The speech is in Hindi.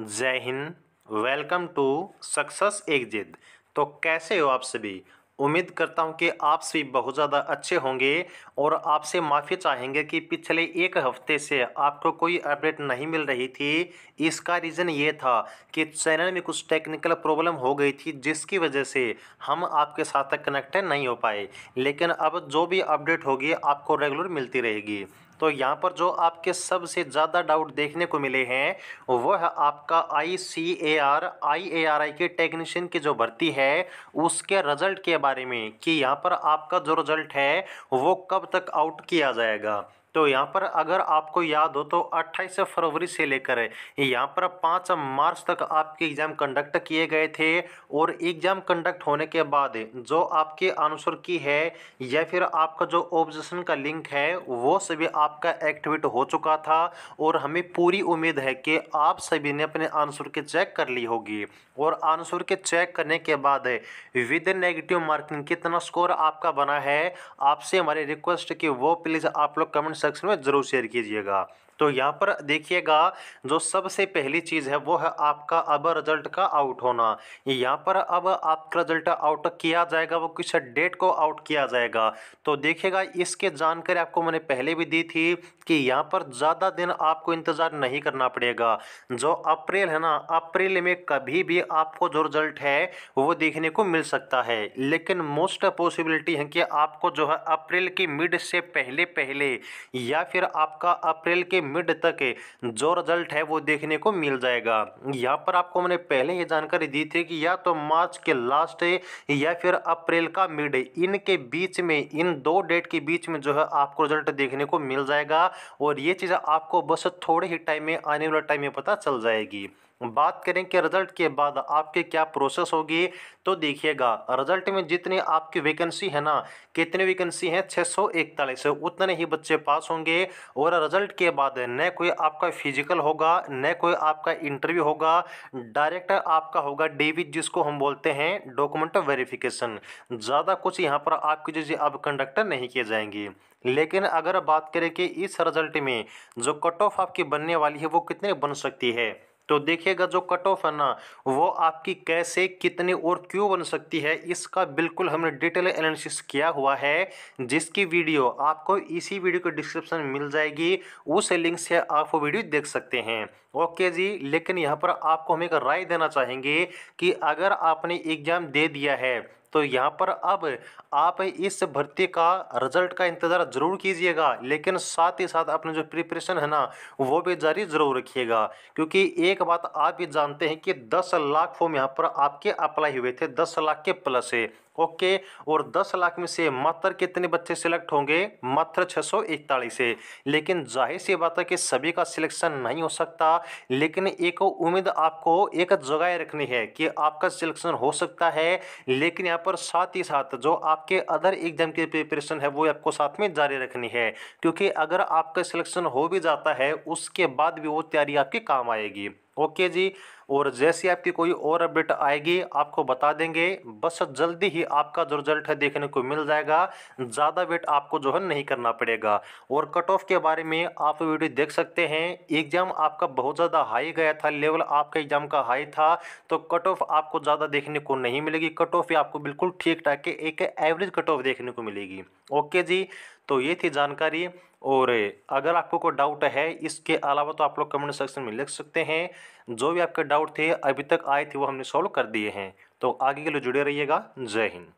जय हिंद वेलकम टू सक्सेस एक जिद तो कैसे हो आप सभी उम्मीद करता हूँ कि आप सभी बहुत ज़्यादा अच्छे होंगे और आपसे माफ़ी चाहेंगे कि पिछले एक हफ्ते से आपको कोई अपडेट नहीं मिल रही थी इसका रीज़न ये था कि चैनल में कुछ टेक्निकल प्रॉब्लम हो गई थी जिसकी वजह से हम आपके साथ कनेक्टेड नहीं हो पाए लेकिन अब जो भी अपडेट होगी आपको रेगुलर मिलती रहेगी तो यहाँ पर जो आपके सबसे ज़्यादा डाउट देखने को मिले हैं वह आपका आई सी A R I A R आई के टेक्नीशियन की जो भर्ती है उसके रिजल्ट के बारे में कि यहाँ पर आपका जो रिजल्ट है वो कब तक आउट किया जाएगा तो यहाँ पर अगर आपको याद हो तो 28 फरवरी से लेकर यहाँ पर 5 मार्च तक आपके एग्ज़ाम कंडक्ट किए गए थे और एग्ज़ाम कंडक्ट होने के बाद जो आपके आंसर की है या फिर आपका जो ऑब्जेक्शन का लिंक है वो सभी आपका एक्टिवेट हो चुका था और हमें पूरी उम्मीद है कि आप सभी ने अपने आंसर की चेक कर ली होगी और आंसर के चेक करने के बाद विद नेगेटिव मार्किंग कितना स्कोर आपका बना है आपसे हमारी रिक्वेस्ट कि वो प्लीज़ आप लोग कमेंट सेक्शन में ज़रूर शेयर कीजिएगा तो यहाँ पर देखिएगा जो सबसे पहली चीज़ है वो है आपका अब रिजल्ट का आउट होना यहाँ पर अब आपका रिजल्ट आउट किया जाएगा वो किस डेट को आउट किया जाएगा तो देखिएगा इसके जानकारी आपको मैंने पहले भी दी थी कि यहाँ पर ज़्यादा दिन आपको इंतज़ार नहीं करना पड़ेगा जो अप्रैल है ना अप्रैल में कभी भी आपको जो रिजल्ट है वो देखने को मिल सकता है लेकिन मोस्ट पॉसिबिलिटी है कि आपको जो है अप्रैल की मिड से पहले पहले या फिर आपका अप्रैल के मिड तक जो रिजल्ट है वो देखने को मिल जाएगा यहाँ पर आपको मैंने पहले ये जानकारी दी थी कि या तो मार्च के लास्ट या फिर अप्रैल का मिड इनके बीच में इन दो डेट के बीच में जो है आपको रिजल्ट देखने को मिल जाएगा और ये चीज़ आपको बस थोड़े ही टाइम में आने वाला टाइम में पता चल जाएगी बात करें कि रिज़ल्ट के बाद आपके क्या प्रोसेस होगी तो देखिएगा रिज़ल्ट में जितनी आपकी वैकेंसी है ना कितनी वैकेंसी है छः सौ इकतालीस उतने ही बच्चे पास होंगे और रिज़ल्ट के बाद न कोई आपका फिजिकल होगा न कोई आपका इंटरव्यू होगा डायरेक्ट आपका होगा डीवी जिसको हम बोलते हैं डॉक्यूमेंट वेरिफिकेशन ज़्यादा कुछ यहाँ पर आपकी जो अब कंडक्टर नहीं किए जाएंगे लेकिन अगर बात करें कि इस रिजल्ट में जो कट ऑफ आपकी बनने वाली है वो कितने बन सकती है तो देखिएगा जो कट ऑफ है ना वो आपकी कैसे कितने और क्यों बन सकती है इसका बिल्कुल हमने डिटेल एनालिसिस किया हुआ है जिसकी वीडियो आपको इसी वीडियो के डिस्क्रिप्शन में मिल जाएगी उस लिंक से आप वो वीडियो देख सकते हैं ओके जी लेकिन यहाँ पर आपको हम एक राय देना चाहेंगे कि अगर आपने एग्जाम दे दिया है तो यहाँ पर अब आप इस भर्ती का रिजल्ट का इंतज़ार ज़रूर कीजिएगा लेकिन साथ ही साथ अपने जो प्रिपरेशन है ना वो भी जारी ज़रूर रखिएगा क्योंकि एक बात आप भी जानते हैं कि दस लाख फॉर्म यहाँ पर आपके अप्लाई हुए थे दस लाख के प्लस है ओके और 10 लाख में से मात्र कितने बच्चे सिलेक्ट होंगे मात्र छः से लेकिन जाहिर सी बात है कि सभी का सिलेक्शन नहीं हो सकता लेकिन एक उम्मीद आपको एक जगह रखनी है कि आपका सिलेक्शन हो सकता है लेकिन यहाँ पर साथ ही साथ जो आपके अदर एग्जाम की प्रिपरेशन है वो आपको साथ में जारी रखनी है क्योंकि अगर आपका सिलेक्शन हो भी जाता है उसके बाद भी वो तैयारी आपके काम आएगी ओके जी और जैसे आपकी कोई और अपडेट आएगी आपको बता देंगे बस जल्दी ही आपका जो रिजल्ट है देखने को मिल जाएगा ज़्यादा वेट आपको जो है नहीं करना पड़ेगा और कट ऑफ के बारे में आप वीडियो देख सकते हैं एग्ज़ाम आपका बहुत ज़्यादा हाई गया था लेवल आपका एग्ज़ाम का हाई था तो कट ऑफ आपको ज़्यादा देखने को नहीं मिलेगी कट ऑफ भी आपको बिल्कुल ठीक ठाक एक एवरेज कट ऑफ देखने को मिलेगी ओके जी तो ये थी जानकारी और अगर आपको कोई डाउट है इसके अलावा तो आप लोग कमेंट सेक्शन में लिख सकते हैं जो भी आपके डाउट थे अभी तक आए थे वो हमने सॉल्व कर दिए हैं तो आगे के लिए जुड़े रहिएगा जय हिंद